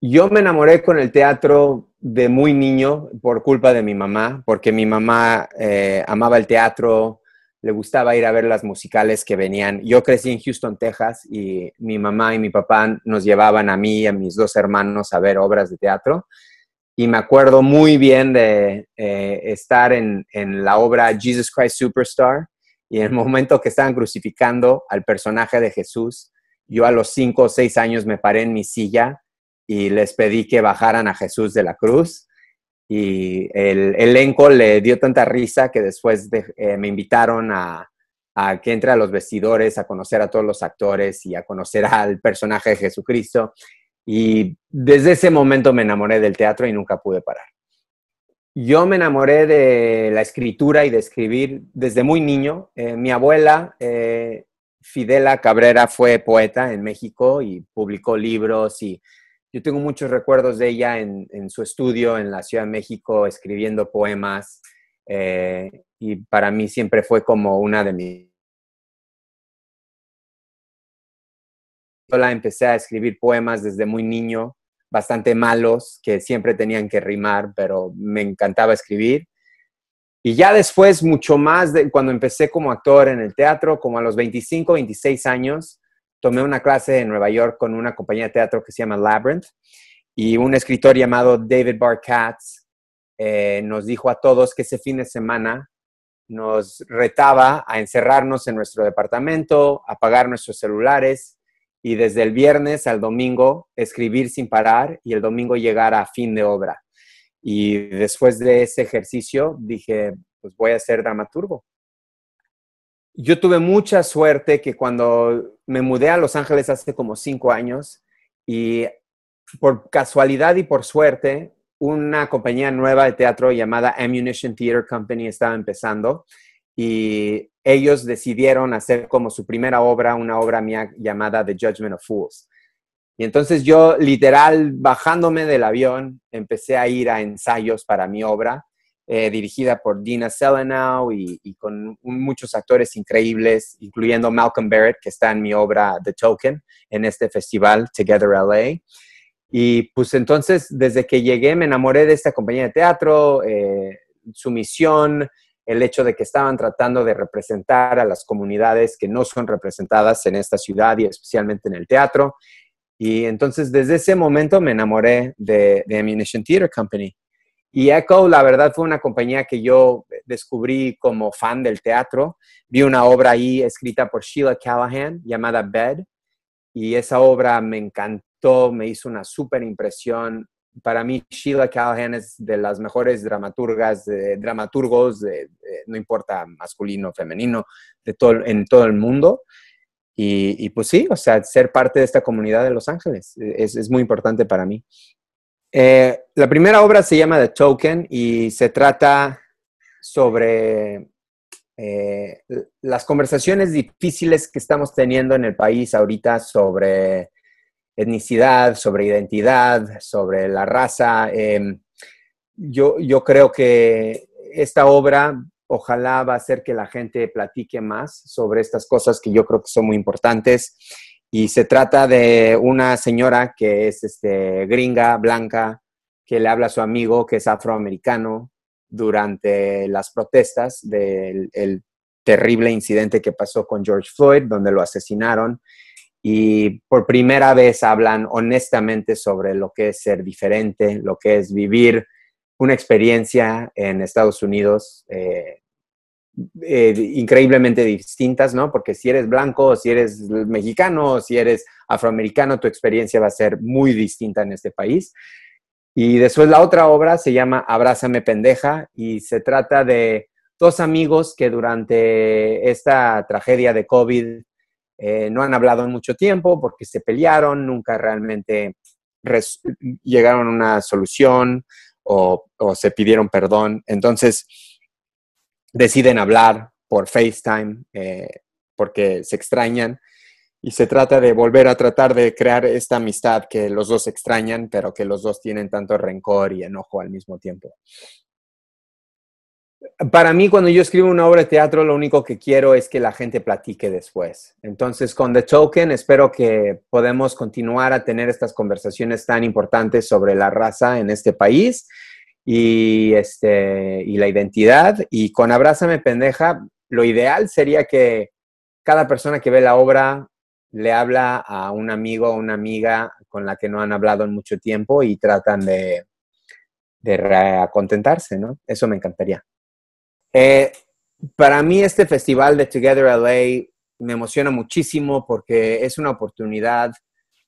Yo me enamoré con el teatro de muy niño por culpa de mi mamá, porque mi mamá eh, amaba el teatro, le gustaba ir a ver las musicales que venían. Yo crecí en Houston, Texas, y mi mamá y mi papá nos llevaban a mí y a mis dos hermanos a ver obras de teatro. Y me acuerdo muy bien de eh, estar en, en, la obra Jesus Christ Superstar y en el momento que estaban crucificando al personaje de Jesús, yo a los cinco o seis años me paré en mi silla y les pedí que bajaran a Jesús de la cruz. Y el elenco le dio tanta risa que después eh, me invitaron a, que entre a los vestidores, a conocer a todos los actores y a conocer al personaje de Jesucristo. Y desde ese momento me enamoré del teatro y nunca pude parar. Yo me enamoré de la escritura y de escribir desde muy niño. Eh, mi abuela, eh, Fidela Cabrera, fue poeta en México y publicó libros y yo tengo muchos recuerdos de ella en, su estudio en la Ciudad de México escribiendo poemas eh, y para mí siempre fue como una de mis... Yo la empecé a escribir poemas desde muy niño, bastante malos, que siempre tenían que rimar, pero me encantaba escribir. Y ya después, mucho más, de, cuando empecé como actor en el teatro, como a los 25, 26 años, tomé una clase en Nueva York con una compañía de teatro que se llama Labyrinth y un escritor llamado David Barkatz eh, nos dijo a todos que ese fin de semana nos retaba a encerrarnos en nuestro departamento, apagar nuestros celulares y desde el viernes al domingo escribir sin parar y el domingo llegar a fin de obra. Y después de ese ejercicio dije, pues voy a ser dramaturgo yo tuve mucha suerte que cuando me mudé a Los Ángeles hace como cinco años y por casualidad y por suerte, una compañía nueva de teatro llamada Ammunition Theater Company estaba empezando y ellos decidieron hacer como su primera obra una obra mía llamada The Judgment of Fools. Y entonces yo literal bajándome del avión empecé a ir a ensayos para mi obra eh, dirigida por Dina Selenow y, con muchos actores increíbles, incluyendo Malcolm Barrett, que está en mi obra The Token, en este festival Together LA. Y pues entonces, desde que llegué, me enamoré de esta compañía de teatro, eh, su misión, el hecho de que estaban tratando de representar a las comunidades que no son representadas en esta ciudad y especialmente en el teatro. Y entonces desde ese momento me enamoré de, de Ammunition Theater Company. Y Echo, la verdad, fue una compañía que yo descubrí como fan del teatro. Vi una obra ahí escrita por Sheila Callahan llamada Bed, y esa obra me encantó, me hizo una súper impresión. Para mí, Sheila Callahan es de las mejores dramaturgas, dramaturgos, no importa masculino o femenino, de todo, en todo el mundo. Y, y, pues sí, o sea, ser parte de esta comunidad de Los Ángeles es, es muy importante para mí. Eh, la primera obra se llama The Token y se trata sobre eh, las conversaciones difíciles que estamos teniendo en el país ahorita sobre etnicidad, sobre identidad, sobre la raza. Em, yo, yo creo que esta obra ojalá va a hacer que la gente platique más sobre estas cosas que yo creo que son muy importantes. Y se trata de una señora que es este, gringa, blanca, que le habla a su amigo que es afroamericano durante las protestas del terrible incidente que pasó con George Floyd, donde lo asesinaron. Y por primera vez hablan honestamente sobre lo que es ser diferente, lo que es vivir una experiencia en Estados Unidos eh, eh, increíblemente distintas, ¿no? Porque si eres blanco, si eres mexicano, si eres afroamericano, tu experiencia va a ser muy distinta en este país. Y después la otra obra se llama Abrázame pendeja y se trata de dos amigos que durante esta tragedia de COVID eh, no han hablado en mucho tiempo porque se pelearon, nunca realmente llegaron a una solución o se pidieron perdón. Entonces, deciden hablar por FaceTime eh, porque se extrañan y se trata de volver a tratar de crear esta amistad que los dos extrañan, pero que los dos tienen tanto rencor y enojo al mismo tiempo. Para mí, cuando yo escribo una obra de teatro, lo único que quiero es que la gente platique después. Entonces, con The Token, espero que podamos continuar a tener estas conversaciones tan importantes sobre la raza en este país este, y, la identidad. Y con Abrázame Pendeja, lo ideal sería que cada persona que ve la obra le habla a un amigo o una amiga con la que no han hablado en mucho tiempo y tratan de, de ¿no? Eso me encantaría. Eh, para mí este festival de Together LA me emociona muchísimo porque es una oportunidad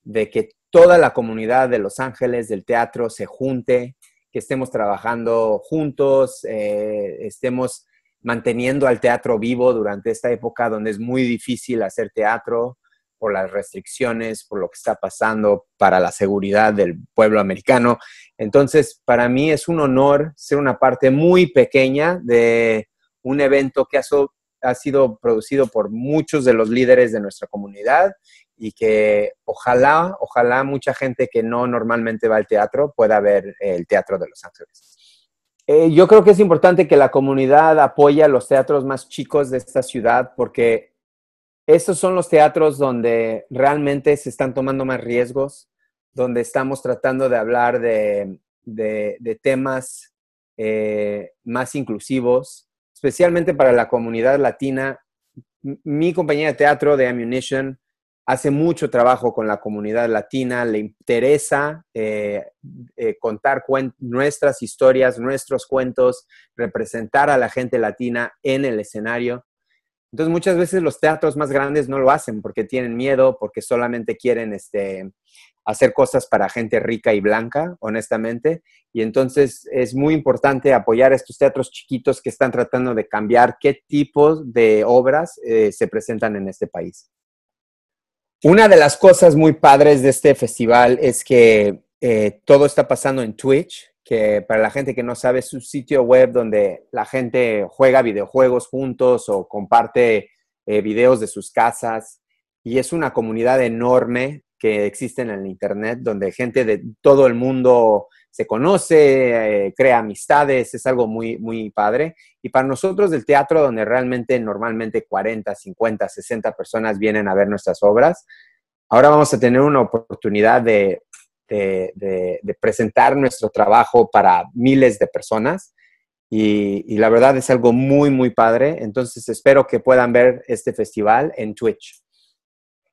de que toda la comunidad de Los Ángeles, del teatro, se junte que estemos trabajando juntos, eh, estemos manteniendo al teatro vivo durante esta época donde es muy difícil hacer teatro por las restricciones, por lo que está pasando, para la seguridad del pueblo americano. Entonces, para mí es un honor ser una parte muy pequeña de un evento que ha, ha sido producido por muchos de los líderes de nuestra comunidad y que ojalá, ojalá mucha gente que no normalmente va al teatro pueda ver el Teatro de Los Ángeles. Eh, yo creo que es importante que la comunidad apoye a los teatros más chicos de esta ciudad porque estos son los teatros donde realmente se están tomando más riesgos, donde estamos tratando de hablar de, temas eh, más inclusivos, especialmente para la comunidad latina. Mi compañía de teatro de Ammunition hace mucho trabajo con la comunidad latina, le interesa eh, eh, contar nuestras historias, nuestros cuentos, representar a la gente latina en el escenario. Entonces muchas veces los teatros más grandes no lo hacen porque tienen miedo, porque solamente quieren este, hacer cosas para gente rica y blanca, honestamente. Y entonces es muy importante apoyar a estos teatros chiquitos que están tratando de cambiar qué tipos de obras eh, se presentan en este país. Una de las cosas muy padres de este festival es que eh, todo está pasando en Twitch, que para la gente que no sabe es un sitio web donde la gente juega videojuegos juntos o comparte eh, videos de sus casas. Y es una comunidad enorme que existe en el Internet, donde gente de todo el mundo se conoce, eh, crea amistades, es algo muy, muy padre. Y para nosotros del teatro, donde realmente normalmente 40, 50, 60 personas vienen a ver nuestras obras, ahora vamos a tener una oportunidad de, presentar nuestro trabajo para miles de personas. Y, y, la verdad es algo muy, muy padre. Entonces espero que puedan ver este festival en Twitch.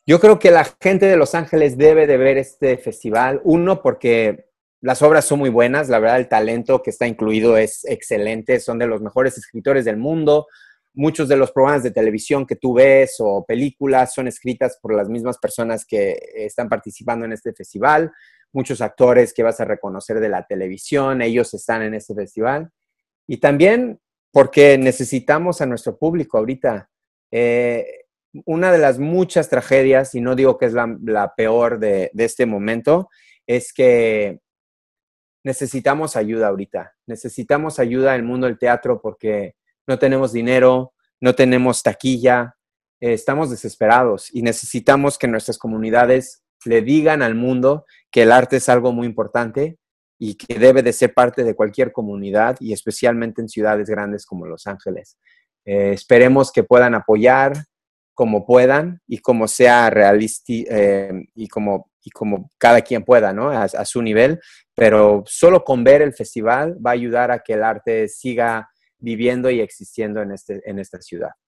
Yo creo que la gente de Los Ángeles debe de ver este festival. Uno, porque las obras son muy buenas, la verdad el talento que está incluido es excelente, son de los mejores escritores del mundo. Muchos de los programas de televisión que tú ves o películas son escritas por las mismas personas que están participando en este festival. Muchos actores que vas a reconocer de la televisión, ellos están en este festival. Y también porque necesitamos a nuestro público ahorita. Eh, una de las muchas tragedias, y no digo que es la, peor de, este momento, es que necesitamos ayuda ahorita, necesitamos ayuda del mundo del teatro porque no tenemos dinero, no tenemos taquilla, eh, estamos desesperados y necesitamos que nuestras comunidades le digan al mundo que el arte es algo muy importante y que debe de ser parte de cualquier comunidad y especialmente en ciudades grandes como Los Ángeles. Eh, esperemos que puedan apoyar como puedan y como sea realista eh, y como y como cada quien pueda, ¿no? A, su nivel, pero solo con ver el festival va a ayudar a que el arte siga viviendo y existiendo en, este, en esta ciudad.